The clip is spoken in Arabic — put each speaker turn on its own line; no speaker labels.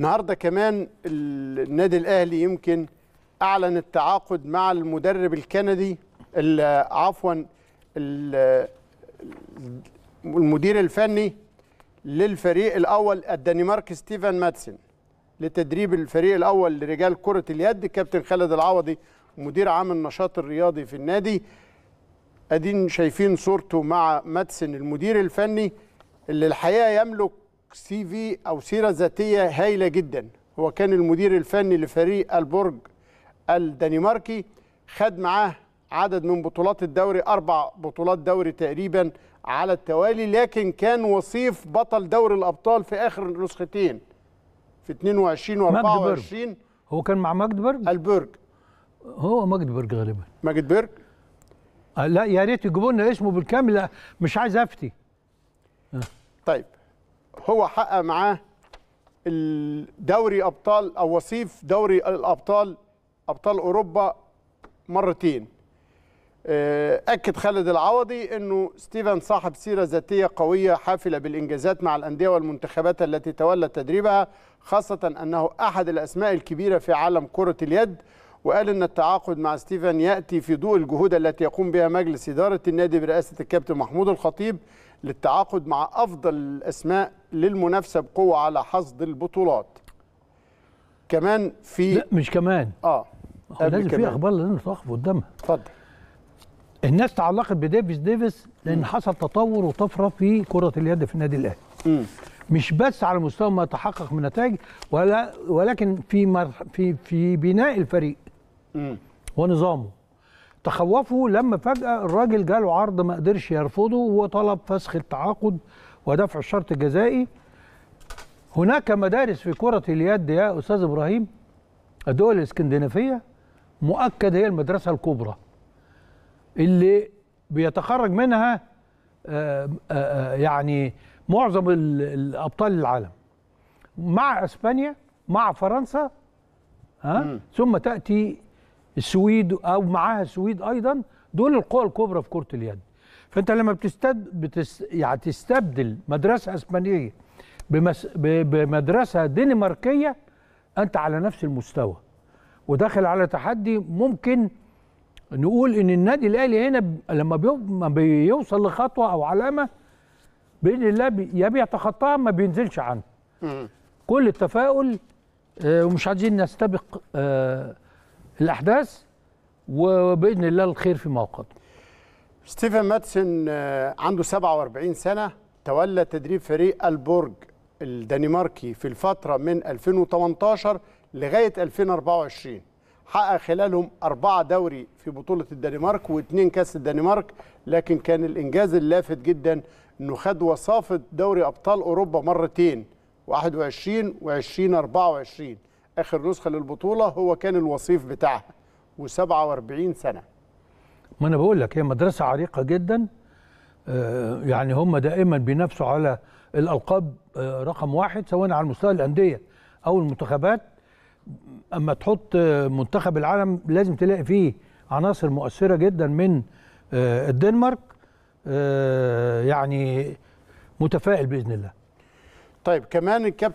النهارده كمان النادي الاهلي يمكن اعلن التعاقد مع المدرب الكندي عفوا المدير الفني للفريق الاول الدنماركي ستيفن ماتسن لتدريب الفريق الاول لرجال كره اليد كابتن خالد العوضي مدير عام النشاط الرياضي في النادي ادين شايفين صورته مع ماتسن المدير الفني اللي الحقيقه يملك سي في او سيره ذاتيه هايله جدا هو كان المدير الفني لفريق البرج الدنماركي خد معاه عدد من بطولات الدوري اربع بطولات دوري تقريبا على التوالي لكن كان وصيف بطل دوري الابطال في اخر نسختين
في 22 و 24 هو كان مع ماجدبرج البرج هو ماجدبرج غالبا ماجدبرج آه، لا يا ريت يجيبوا لنا اسمه بالكامل مش عايز افتي آه. طيب هو حقق معاه
الدوري ابطال او وصيف دوري الابطال ابطال اوروبا مرتين آه، اكد خالد العوضي انه ستيفن صاحب سيره ذاتيه قويه حافله بالانجازات مع الانديه والمنتخبات التي تولى تدريبها خاصه انه احد الاسماء الكبيره في عالم كره اليد وقال ان التعاقد مع ستيفن ياتي في ضوء الجهود التي يقوم بها مجلس اداره النادي برئاسه الكابتن محمود الخطيب للتعاقد مع افضل الاسماء للمنافسه بقوه على حصد البطولات
كمان في لا مش كمان
اه هو لازم في اخبار
لازم تقف قدامها اتفضل الناس تعلقت بديفيس ديفيس لان حصل تطور وطفره في كره اليد في النادي الاهلي مش بس على مستوى ما تحقق من نتائج ولا ولكن في مرح في في بناء الفريق م. ونظامه تخوفوا لما فجاه الراجل جاله عرض ما قدرش يرفضه وطلب فسخ التعاقد ودفع الشرط الجزائي هناك مدارس في كرة اليد يا أستاذ إبراهيم الدول الإسكندنافية مؤكد هي المدرسة الكبرى اللي بيتخرج منها آه، آه، آه، يعني معظم الأبطال العالم مع أسبانيا مع فرنسا ها ثم تأتي السويد أو معاها السويد أيضا دول القوى الكبرى في كرة اليد فانت لما بتستد بتس يعني تستبدل مدرسه اسبانيه بمس... بمدرسه دنماركيه انت على نفس المستوى وداخل على تحدي ممكن نقول ان النادي الاهلي هنا لما بيوصل لخطوه او علامه باذن الله يا بيتخطاها ما بينزلش عنها كل التفاؤل آه، ومش عايزين نستبق آه، الاحداث وباذن الله الخير فيما قدم ستيفن ماتسن آه، عنده
47 سنة تولى تدريب فريق البورج الدنماركي في الفترة من 2018 لغاية 2024 حقق خلالهم أربعة دوري في بطولة الدنمارك واثنين كاس الدنمارك لكن كان الإنجاز اللافت جدا أنه خد وصافة دوري أبطال أوروبا مرتين 21 و 2024 آخر نسخة للبطولة هو كان الوصيف بتاعها و47 سنة
ما انا بقول لك هي مدرسه عريقه جدا آه، يعني هم دائما بينافسوا على الالقاب آه، رقم واحد سواء على مستوى الانديه او المنتخبات اما تحط آه، منتخب العالم لازم تلاقي فيه عناصر مؤثره جدا من الدنمارك يعني متفائل باذن الله طيب كمان الكابتن